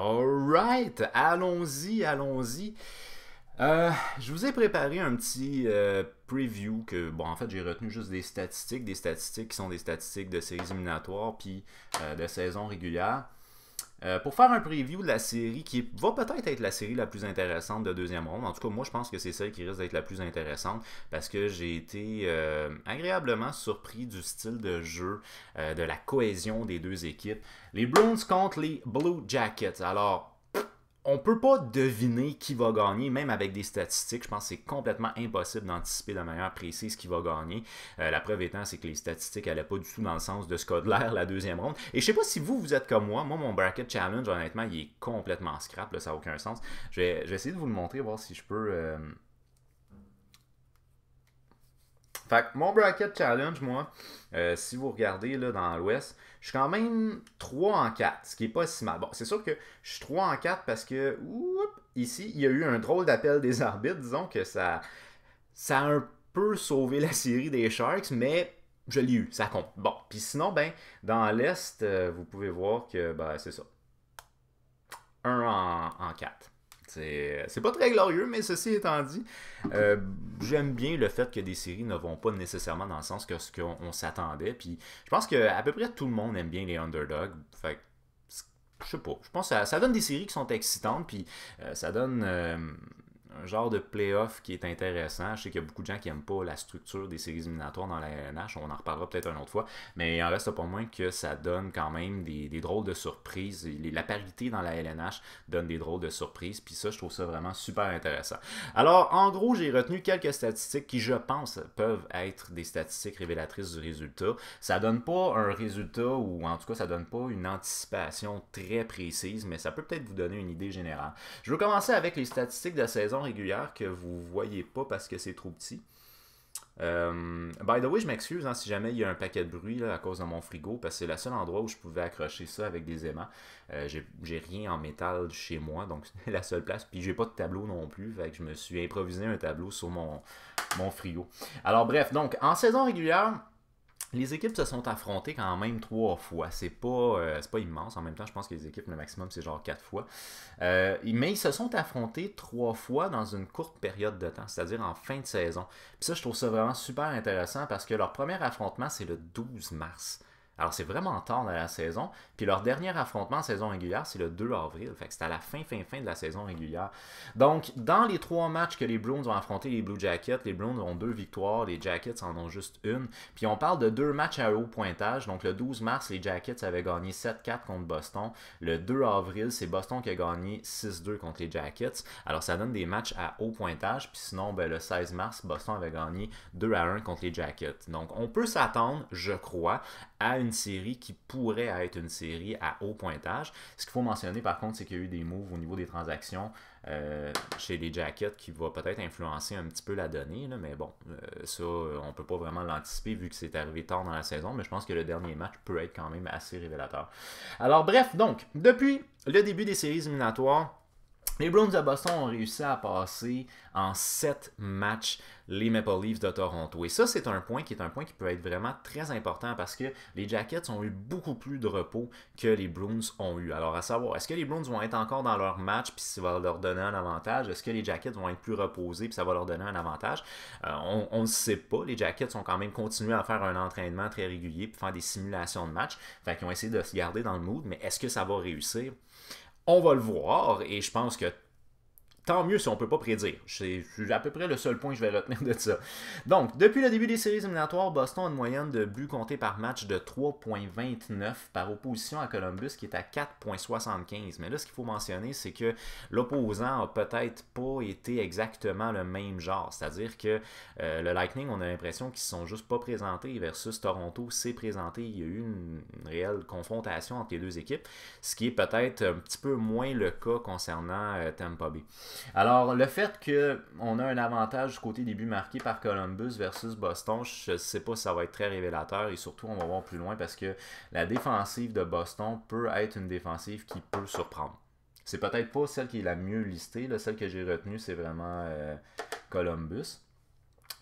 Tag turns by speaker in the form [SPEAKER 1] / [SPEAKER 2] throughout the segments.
[SPEAKER 1] Alright, allons-y, allons-y. Euh, je vous ai préparé un petit euh, preview que, bon, en fait, j'ai retenu juste des statistiques, des statistiques qui sont des statistiques de séries éliminatoires puis euh, de saisons régulière. Euh, pour faire un preview de la série qui va peut-être être la série la plus intéressante de deuxième ronde. En tout cas, moi, je pense que c'est celle qui risque d'être la plus intéressante parce que j'ai été euh, agréablement surpris du style de jeu, euh, de la cohésion des deux équipes. Les Bruins contre les Blue Jackets. Alors, on peut pas deviner qui va gagner, même avec des statistiques. Je pense que c'est complètement impossible d'anticiper de manière précise qui va gagner. Euh, la preuve étant, c'est que les statistiques n'allaient pas du tout dans le sens de Scott Lair, la deuxième ronde. Et je sais pas si vous, vous êtes comme moi. Moi, mon bracket challenge, honnêtement, il est complètement scrap. Là, ça n'a aucun sens. Je vais, essayer de vous le montrer, voir si je peux... Euh, fait mon bracket challenge, moi, euh, si vous regardez là, dans l'Ouest, je suis quand même 3 en 4, ce qui n'est pas si mal. Bon, c'est sûr que je suis 3 en 4 parce que, ici, il y a eu un drôle d'appel des arbitres, disons que ça, ça a un peu sauvé la série des Sharks, mais je l'ai eu, ça compte. Bon, puis sinon, ben, dans l'Est, euh, vous pouvez voir que, ben, c'est ça. 1 en 4. C'est pas très glorieux, mais ceci étant dit, euh, j'aime bien le fait que des séries ne vont pas nécessairement dans le sens que ce qu'on s'attendait. Puis je pense que à peu près tout le monde aime bien les underdogs. Fait je sais pas. Je pense que ça, donne des séries qui sont excitantes, puis euh, ça donne. Euh, un genre de playoff qui est intéressant. Je sais qu'il y a beaucoup de gens qui n'aiment pas la structure des séries éliminatoires dans la LNH. On en reparlera peut-être une autre fois. Mais il en reste pas moins que ça donne quand même des, drôles de surprises. La parité dans la LNH donne des drôles de surprises. Puis ça, je trouve ça vraiment super intéressant. Alors, en gros, j'ai retenu quelques statistiques qui, je pense, peuvent être des statistiques révélatrices du résultat. Ça donne pas un résultat ou en tout cas, ça donne pas une anticipation très précise, mais ça peut peut-être vous donner une idée générale. Je veux commencer avec les statistiques de saison régulière que vous voyez pas parce que c'est trop petit. Euh, by the way, je m'excuse hein, si jamais il y a un paquet de bruit à cause de mon frigo, parce que c'est le seul endroit où je pouvais accrocher ça avec des aimants. Euh, j'ai rien en métal chez moi, donc c'est la seule place. Puis j'ai pas de tableau non plus, je me suis improvisé un tableau sur mon, mon frigo. Alors bref, donc en saison régulière, les équipes se sont affrontées quand même trois fois. C'est pas, euh, pas immense. En même temps, je pense que les équipes, le maximum, c'est genre quatre fois. Euh, mais ils se sont affrontés trois fois dans une courte période de temps, c'est-à-dire en fin de saison. Puis ça, je trouve ça vraiment super intéressant parce que leur premier affrontement, c'est le 12 mars. Alors, c'est vraiment tard dans la saison. Puis leur dernier affrontement en saison régulière, c'est le 2 avril. Fait que c'est à la fin, fin, fin de la saison régulière. Donc, dans les trois matchs que les Bruins ont affronté les Blue Jackets, les Bruins ont deux victoires, les Jackets en ont juste une. Puis on parle de deux matchs à haut pointage. Donc, le 12 mars, les Jackets avaient gagné 7-4 contre Boston. Le 2 avril, c'est Boston qui a gagné 6-2 contre les Jackets. Alors, ça donne des matchs à haut pointage. Puis sinon, ben, le 16 mars, Boston avait gagné 2 1 contre les Jackets. Donc, on peut s'attendre, je crois, à une série qui pourrait être une série à haut pointage. Ce qu'il faut mentionner par contre, c'est qu'il y a eu des moves au niveau des transactions euh, chez les Jackets qui va peut-être influencer un petit peu la donnée, mais bon, euh, ça, on ne peut pas vraiment l'anticiper vu que c'est arrivé tard dans la saison, mais je pense que le dernier match peut être quand même assez révélateur. Alors bref, donc, depuis le début des séries éliminatoires, les Bruins de Boston ont réussi à passer en sept matchs les Maple Leafs de Toronto. Et ça, c'est un point qui est un point qui peut être vraiment très important parce que les Jackets ont eu beaucoup plus de repos que les Bruins ont eu. Alors, à savoir, est-ce que les Bruins vont être encore dans leur match puis ça va leur donner un avantage? Est-ce que les Jackets vont être plus reposés puis ça va leur donner un avantage? Euh, on ne sait pas. Les Jackets ont quand même continué à faire un entraînement très régulier puis faire des simulations de match. Fait qu'ils ont essayé de se garder dans le mood, mais est-ce que ça va réussir? On va le voir et je pense que tant mieux si on ne peut pas prédire. C'est à peu près le seul point que je vais retenir de ça. Donc, depuis le début des séries éliminatoires, Boston a une moyenne de buts comptés par match de 3.29 par opposition à Columbus qui est à 4.75. Mais là, ce qu'il faut mentionner, c'est que l'opposant n'a peut-être pas été exactement le même genre. C'est-à-dire que euh, le Lightning, on a l'impression qu'ils se sont juste pas présentés versus Toronto s'est présenté. Il y a eu une, réelle confrontation entre les deux équipes, ce qui est peut-être un petit peu moins le cas concernant euh, Tampa Bay. Alors, le fait qu'on a un avantage du côté début marqué par Columbus versus Boston, je ne sais pas si ça va être très révélateur et surtout, on va voir plus loin parce que la défensive de Boston peut être une défensive qui peut surprendre. C'est peut-être pas celle qui est la mieux listée. Celle que j'ai retenue, c'est vraiment euh, Columbus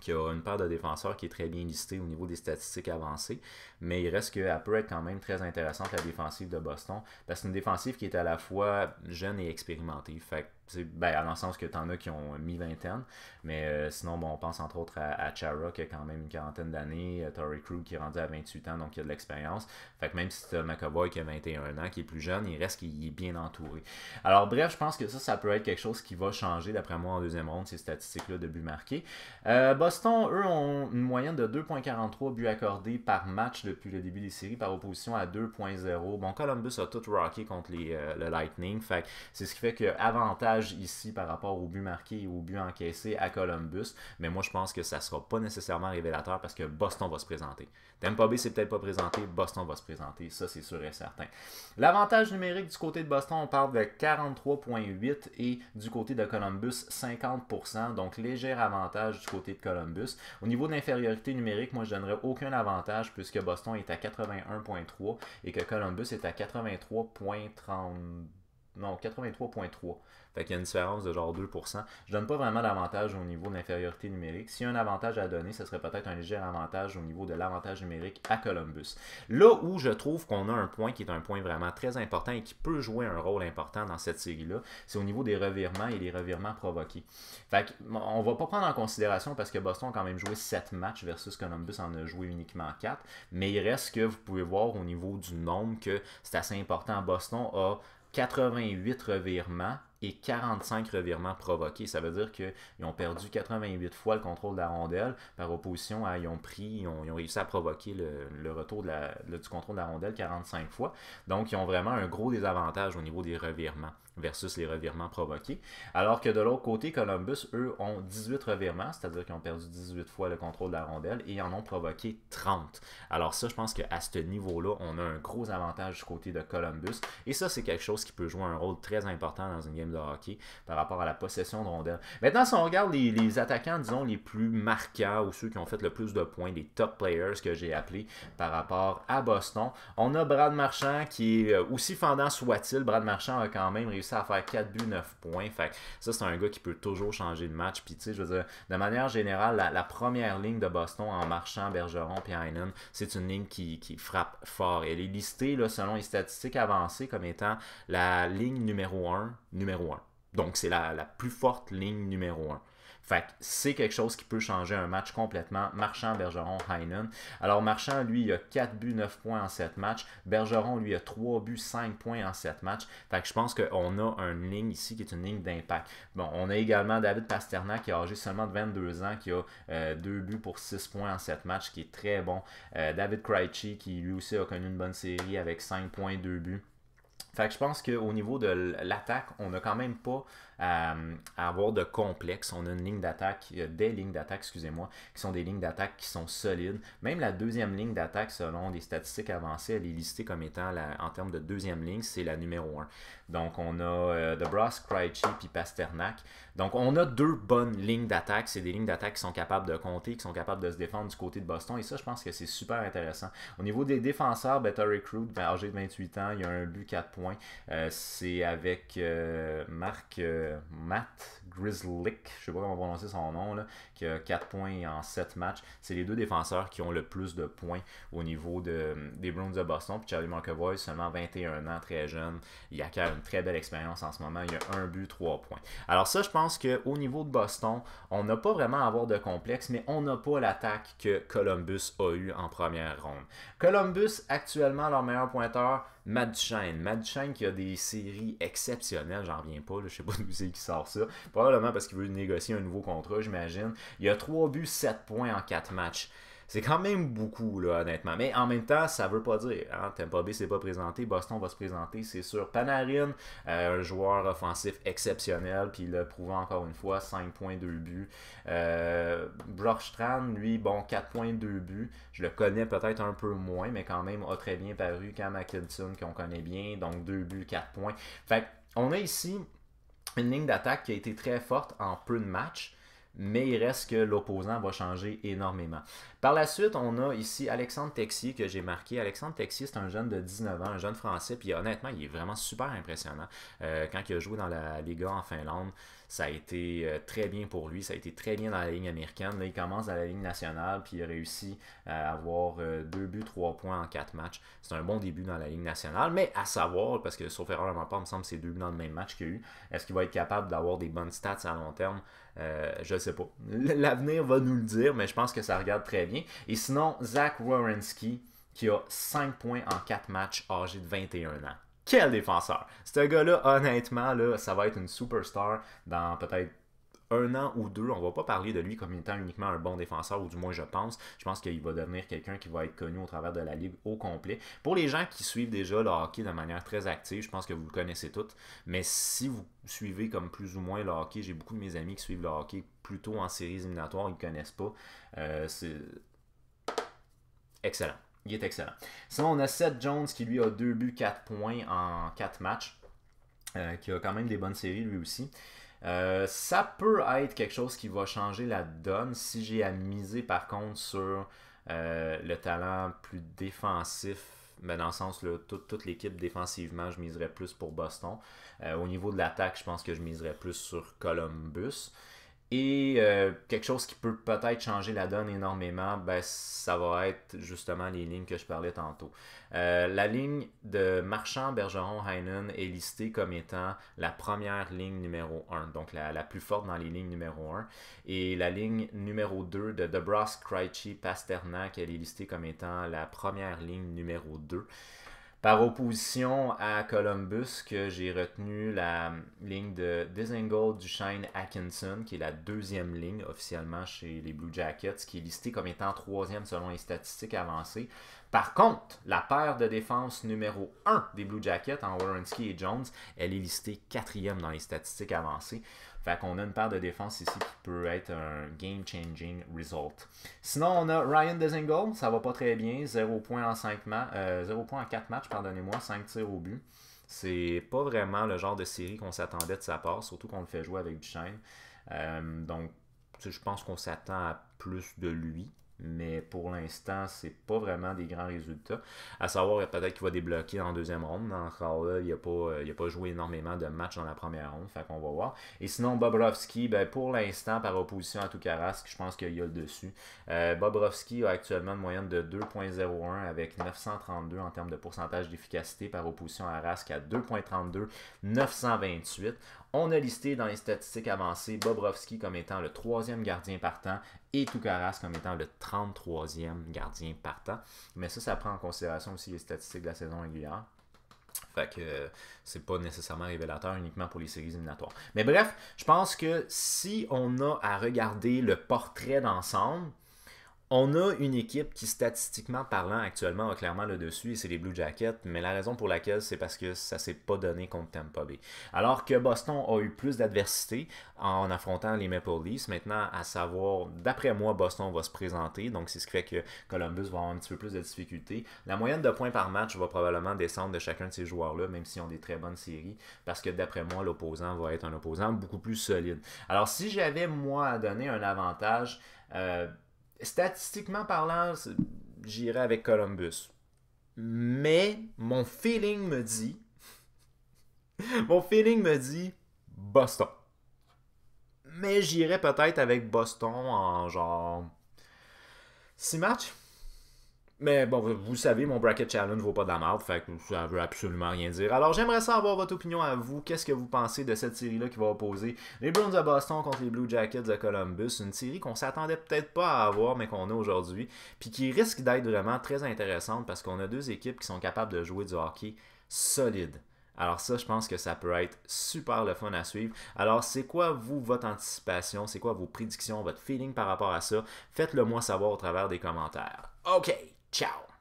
[SPEAKER 1] qui a une paire de défenseurs qui est très bien listée au niveau des statistiques avancées, mais il reste qu'elle peut être quand même très intéressante, la défensive de Boston, parce que c'est une défensive qui est à la fois jeune et expérimentée. Fait ben, à le sens que t'en as qui ont mis vingtaine mais euh, sinon, on pense entre autres à, Chara qui a quand même une quarantaine d'années, euh, Torrey Crew qui est rendu à 28 ans, donc y a de l'expérience. Fait que même si c'est McAvoy qui a 21 ans, qui est plus jeune, il reste qu'il est bien entouré. Alors bref, je pense que ça, ça peut être quelque chose qui va changer, d'après moi, en deuxième ronde, ces statistiques-là de buts marqués. Euh, Boston, eux, ont une moyenne de 2.43 buts accordés par match depuis le début des séries, par opposition à 2.0. Bon, Columbus a tout rocké contre les, le Lightning, fait c'est ce qui fait que avantage ici par rapport au but marqué et au but encaissé à Columbus, mais moi je pense que ça ne sera pas nécessairement révélateur parce que Boston va se présenter. Tampa Bay s'est peut-être pas présenté, Boston va se présenter, ça c'est sûr et certain. L'avantage numérique du côté de Boston, on parle de 43.8 et du côté de Columbus 50%, donc léger avantage du côté de Columbus. Au niveau de l'infériorité numérique, moi je donnerais aucun avantage puisque Boston est à 81.3 et que Columbus est à 83.32. Non, 83.3. Fait qu'il y a une différence de genre 2%. Je donne pas vraiment d'avantage au niveau de l'infériorité numérique. S'il y a un avantage à donner, ce serait peut-être un léger avantage au niveau de l'avantage numérique à Columbus. Là où je trouve qu'on a un point qui est un point vraiment très important et qui peut jouer un rôle important dans cette série-là, c'est au niveau des revirements et les revirements provoqués. Fait qu'on va pas prendre en considération parce que Boston a quand même joué 7 matchs versus Columbus en a joué uniquement 4. Mais il reste que vous pouvez voir au niveau du nombre que c'est assez important. Boston a 88 revirements et 45 revirements provoqués. Ça veut dire qu'ils ont perdu 88 fois le contrôle de la rondelle par opposition à ils ont pris, ils ont, réussi à provoquer le, retour du contrôle de la rondelle 45 fois. Donc, ils ont vraiment un gros désavantage au niveau des revirements versus les revirements provoqués. Alors que de l'autre côté, Columbus, eux, ont 18 revirements, c'est-à-dire qu'ils ont perdu 18 fois le contrôle de la rondelle et en ont provoqué 30. Alors ça, je pense qu'à ce niveau-là, on a un gros avantage du côté de Columbus. Et ça, c'est quelque chose qui peut jouer un rôle très important dans une game de hockey par rapport à la possession de rondelles. Maintenant, si on regarde les, attaquants, disons, les plus marquants ou ceux qui ont fait le plus de points, les top players que j'ai appelés par rapport à Boston, on a Brad Marchand qui est euh, aussi fendant soit-il. Brad Marchand a quand même réussi à faire 4 buts, 9 points. Fait ça, c'est un gars qui peut toujours changer de match. Puis, tu sais, je veux dire, de manière générale, la, première ligne de Boston en Marchand, Bergeron puis Heinen, c'est une ligne qui, frappe fort. Elle est listée, selon les statistiques avancées, comme étant la ligne numéro 1, numéro donc, c'est la, plus forte ligne numéro 1. Fait que c'est quelque chose qui peut changer un match complètement. Marchand, Bergeron, Heinen. Alors, Marchand, lui, il a 4 buts, 9 points en 7 matchs. Bergeron, lui, a 3 buts, 5 points en 7 matchs. Fait que je pense qu'on a une ligne ici qui est une ligne d'impact. Bon, on a également David Pasternak qui a âgé seulement de 22 ans, qui a 2 euh, buts pour 6 points en 7 matchs, qui est très bon. Euh, David Krejci qui lui aussi a connu une bonne série avec 5 points, 2 buts. Fait je pense qu'au niveau de l'attaque, on n'a quand même pas euh, à avoir de complexe. On a une ligne d'attaque, des lignes d'attaque, excusez-moi, qui sont des lignes d'attaque qui sont solides. Même la deuxième ligne d'attaque, selon des statistiques avancées, elle est listée comme étant, en termes de deuxième ligne, c'est la numéro 1. Donc, on a euh, The Brass Krejci puis Pasternak. Donc, on a deux bonnes lignes d'attaque. C'est des lignes d'attaque qui sont capables de compter, qui sont capables de se défendre du côté de Boston. Et ça, je pense que c'est super intéressant. Au niveau des défenseurs, Better Recruit ben, âgé de 28 ans, il a un but, 4 points. Euh, c'est avec mark euh, Marc Matt Grizzlick, je sais pas comment prononcer son nom, là, qui a 4 points en 7 matchs. C'est les deux défenseurs qui ont le plus de points au niveau de, des Bruins de Boston. Puis Charlie McAvoy, seulement 21 ans, très jeune. Il quatre très belle expérience en ce moment. Il y a un but, trois points. Alors ça, je pense qu'au niveau de Boston, on n'a pas vraiment à avoir de complexe, mais on n'a pas l'attaque que Columbus a eu en première ronde. Columbus, actuellement, leur meilleur pointeur, Matt Duchesne. Matt qui a des séries exceptionnelles, j'en reviens pas, je sais pas d'où c'est qui sort ça. Probablement parce qu'il veut négocier un nouveau contrat, j'imagine. Il a trois buts, 7 points en quatre matchs. C'est quand même beaucoup, là, honnêtement. Mais en même temps, ça veut pas dire. Hein? Tampa B s'est pas présenté. Boston va se présenter, c'est sûr. Panarin, euh, un joueur offensif exceptionnel, puis il l'a prouvé encore une fois, 5 points, 2 buts. Euh, Stran, lui, bon, 4 points, 2 buts. Je le connais peut-être un peu moins, mais quand même a très bien paru. Cam Atkinson, qu'on connaît bien, donc 2 buts, 4 points. Fait on a ici une ligne d'attaque qui a été très forte en peu de matchs mais il reste que l'opposant va changer énormément. Par la suite, on a ici Alexandre Texier que j'ai marqué. Alexandre Texier, c'est un jeune de 19 ans, un jeune français, puis honnêtement, il est vraiment super impressionnant. Euh, quand il a joué dans la Liga en Finlande, ça a été euh, très bien pour lui, ça a été très bien dans la ligne américaine. Là, il commence dans la ligne nationale, puis il a réussi à avoir euh, deux buts, trois points en quatre matchs. C'est un bon début dans la ligne nationale, mais à savoir, parce que sauf erreur, il me semble c'est deux buts dans le même match qu'il a eu, est-ce qu'il va être capable d'avoir des bonnes stats à long terme? Euh, je sais pas. L'avenir va nous le dire, mais je pense que ça regarde très bien. Et sinon, Zach Wierenski, qui a 5 points en 4 matchs, âgé de 21 ans. Quel défenseur! Ce gars-là, honnêtement, là, ça va être une superstar dans peut-être un an ou deux, on va pas parler de lui comme étant uniquement un bon défenseur, ou du moins je pense. Je pense qu'il va devenir quelqu'un qui va être connu au travers de la Ligue au complet. Pour les gens qui suivent déjà le hockey de manière très active, je pense que vous le connaissez tous, mais si vous suivez comme plus ou moins le hockey, j'ai beaucoup de mes amis qui suivent le hockey plutôt en séries éliminatoires, ils ne connaissent pas. Euh, c'est excellent. Il est excellent. Sinon, on a Seth Jones qui lui a 2 buts, 4 points en 4 matchs, euh, qui a quand même des bonnes séries lui aussi. Euh, ça peut être quelque chose qui va changer la donne si j'ai à miser par contre sur euh, le talent plus défensif. Mais dans le sens, là, toute l'équipe défensivement, je miserais plus pour Boston. Euh, au niveau de l'attaque, je pense que je miserais plus sur Columbus. Et euh, quelque chose qui peut peut-être changer la donne énormément, ben, ça va être justement les lignes que je parlais tantôt. Euh, la ligne de Marchand, Bergeron, Heinen est listée comme étant la première ligne numéro 1, donc la, plus forte dans les lignes numéro 1. Et la ligne numéro 2 de Debras, Krejci, Pasternak, elle est listée comme étant la première ligne numéro 2. Par opposition à Columbus, que j'ai retenu la ligne de du shine Atkinson, qui est la deuxième ligne officiellement chez les Blue Jackets, qui est listée comme étant troisième selon les statistiques avancées. Par contre, la paire de défense numéro 1 des Blue Jackets en Warrenski et Jones, elle est listée quatrième dans les statistiques avancées. Fait qu'on a une paire de défense ici qui peut être un game-changing result. Sinon, on a Ryan Dezingle, ça va pas très bien, 0 points en, 4 euh, matchs, pardonnez-moi, 5 tirs au but. C'est pas vraiment le genre de série qu'on s'attendait de sa part, surtout qu'on le fait jouer avec du Euh, donc, je pense qu'on s'attend à plus de lui mais pour l'instant, c'est pas vraiment des grands résultats. À savoir, peut-être qu'il va débloquer en deuxième ronde. Encore là, il n'a pas, euh, a pas joué énormément de matchs dans la première ronde, fait qu'on va voir. Et sinon, Bobrovski, ben, pour l'instant, par opposition à Tukarask, je pense qu'il y a le dessus. Euh, Bobrovski a actuellement une moyenne de 2.01 avec 932 en termes de pourcentage d'efficacité par opposition à Rask à 2.32, 928. On a listé dans les statistiques avancées Bobrovski comme étant le troisième gardien partant et Toucaras comme étant le 33e gardien partant. Mais ça, ça prend en considération aussi les statistiques de la saison régulière. Fait que euh, c'est pas nécessairement révélateur uniquement pour les séries éliminatoires. Mais bref, je pense que si on a à regarder le portrait d'ensemble, on a une équipe qui, statistiquement parlant, actuellement a clairement le dessus, et c'est les Blue Jackets, mais la raison pour laquelle, c'est parce que ça s'est pas donné contre Tampa Bay. Alors que Boston a eu plus d'adversité en affrontant les Maple Leafs, maintenant, à savoir, d'après moi, Boston va se présenter, donc c'est ce qui fait que Columbus va avoir un petit peu plus de difficultés. La moyenne de points par match va probablement descendre de chacun de ces joueurs-là, même s'ils ont des très bonnes séries, parce que d'après moi, l'opposant va être un opposant beaucoup plus solide. Alors si j'avais, moi, à donner un avantage, euh, statistiquement parlant, j'irai avec Columbus. Mais mon feeling me dit. mon feeling me dit Boston. Mais j'irai peut-être avec Boston en genre. 6 matchs mais bon, vous savez, mon bracket challenge vaut pas de la merde, fait que ça veut absolument rien dire. Alors j'aimerais savoir votre opinion à vous. Qu'est-ce que vous pensez de cette série-là qui va opposer les Bruins de Boston contre les Blue Jackets de Columbus? Une série qu'on s'attendait peut-être pas à avoir, mais qu'on a aujourd'hui, puis qui risque d'être vraiment très intéressante parce qu'on a deux équipes qui sont capables de jouer du hockey solide. Alors ça, je pense que ça peut être super le fun à suivre. Alors c'est quoi vous, votre anticipation, c'est quoi vos prédictions, votre feeling par rapport à ça? Faites-le moi savoir au travers des commentaires. OK! Chao.